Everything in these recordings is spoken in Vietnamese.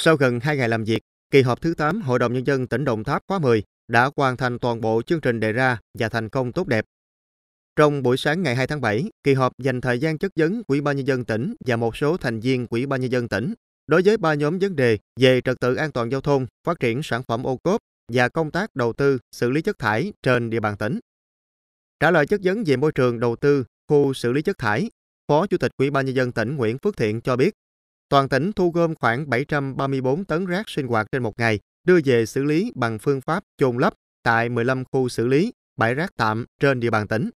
Sau gần 2 ngày làm việc, kỳ họp thứ 8 Hội đồng Nhân dân tỉnh Đồng Tháp khóa 10 đã hoàn thành toàn bộ chương trình đề ra và thành công tốt đẹp. Trong buổi sáng ngày 2 tháng 7, kỳ họp dành thời gian chất vấn Ủy ban nhân dân tỉnh và một số thành viên Ủy ban nhân dân tỉnh đối với ba nhóm vấn đề về trật tự an toàn giao thông, phát triển sản phẩm ô cốp và công tác đầu tư xử lý chất thải trên địa bàn tỉnh. Trả lời chất vấn về môi trường đầu tư, khu xử lý chất thải, Phó Chủ tịch Ủy ban nhân dân tỉnh Nguyễn Phước Thiện cho biết, Toàn tỉnh thu gom khoảng 734 tấn rác sinh hoạt trên một ngày, đưa về xử lý bằng phương pháp chôn lấp tại 15 khu xử lý, bãi rác tạm trên địa bàn tỉnh.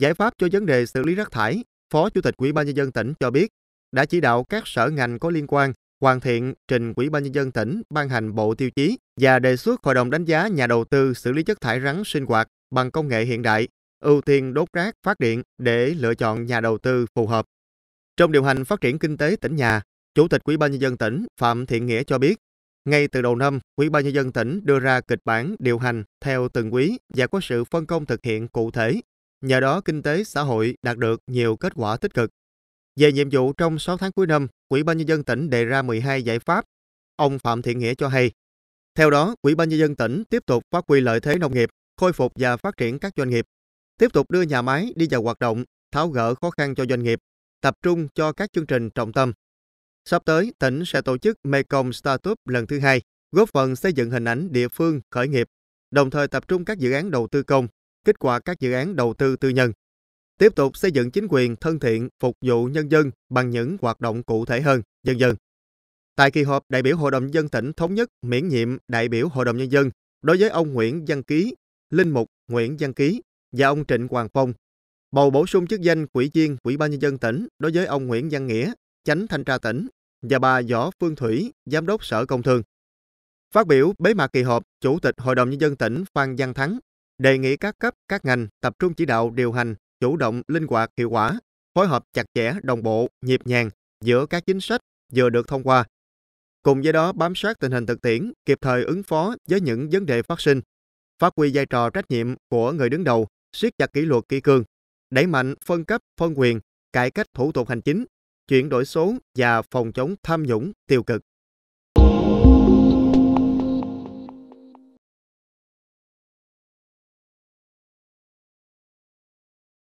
Giải pháp cho vấn đề xử lý rác thải, Phó Chủ tịch Ủy ban nhân dân tỉnh cho biết đã chỉ đạo các sở ngành có liên quan hoàn thiện trình Ủy ban nhân dân tỉnh ban hành bộ tiêu chí và đề xuất hội đồng đánh giá nhà đầu tư xử lý chất thải rắn sinh hoạt bằng công nghệ hiện đại, ưu tiên đốt rác phát điện để lựa chọn nhà đầu tư phù hợp. Trong điều hành phát triển kinh tế tỉnh nhà, Chủ tịch Ủy ban nhân dân tỉnh Phạm Thiện Nghĩa cho biết, ngay từ đầu năm, Ủy ban nhân dân tỉnh đưa ra kịch bản điều hành theo từng quý và có sự phân công thực hiện cụ thể. Nhờ đó kinh tế xã hội đạt được nhiều kết quả tích cực. Về nhiệm vụ trong 6 tháng cuối năm, Ủy ban nhân dân tỉnh đề ra 12 giải pháp. Ông Phạm Thiện Nghĩa cho hay. Theo đó, Ủy ban nhân dân tỉnh tiếp tục phát huy lợi thế nông nghiệp, khôi phục và phát triển các doanh nghiệp, tiếp tục đưa nhà máy đi vào hoạt động, tháo gỡ khó khăn cho doanh nghiệp, tập trung cho các chương trình trọng tâm. Sắp tới, tỉnh sẽ tổ chức Mekong Startup lần thứ hai, góp phần xây dựng hình ảnh địa phương khởi nghiệp, đồng thời tập trung các dự án đầu tư công, kết quả các dự án đầu tư tư nhân. Tiếp tục xây dựng chính quyền thân thiện phục vụ nhân dân bằng những hoạt động cụ thể hơn, dần dần. Tại kỳ họp, đại biểu Hội đồng dân tỉnh thống nhất miễn nhiệm đại biểu Hội đồng nhân dân đối với ông Nguyễn Văn Ký, Linh Mục Nguyễn Văn Ký và ông Trịnh Hoàng Phong, bầu bổ sung chức danh Ủy viên Ủy ban Nhân dân tỉnh đối với ông Nguyễn Văn Nghĩa, Chánh Thanh tra tỉnh và bà Võ Phương Thủy, Giám đốc Sở Công Thương. Phát biểu bế mạc kỳ họp, Chủ tịch Hội đồng Nhân dân tỉnh Phan Văn Thắng đề nghị các cấp, các ngành tập trung chỉ đạo điều hành, chủ động, linh hoạt, hiệu quả, phối hợp chặt chẽ, đồng bộ, nhịp nhàng giữa các chính sách vừa được thông qua. Cùng với đó bám sát tình hình thực tiễn, kịp thời ứng phó với những vấn đề phát sinh, phát huy vai trò trách nhiệm của người đứng đầu, siết chặt kỷ luật kỷ cương, đẩy mạnh phân cấp phân quyền, cải cách thủ tục hành chính, chuyển đổi số và phòng chống tham nhũng tiêu cực.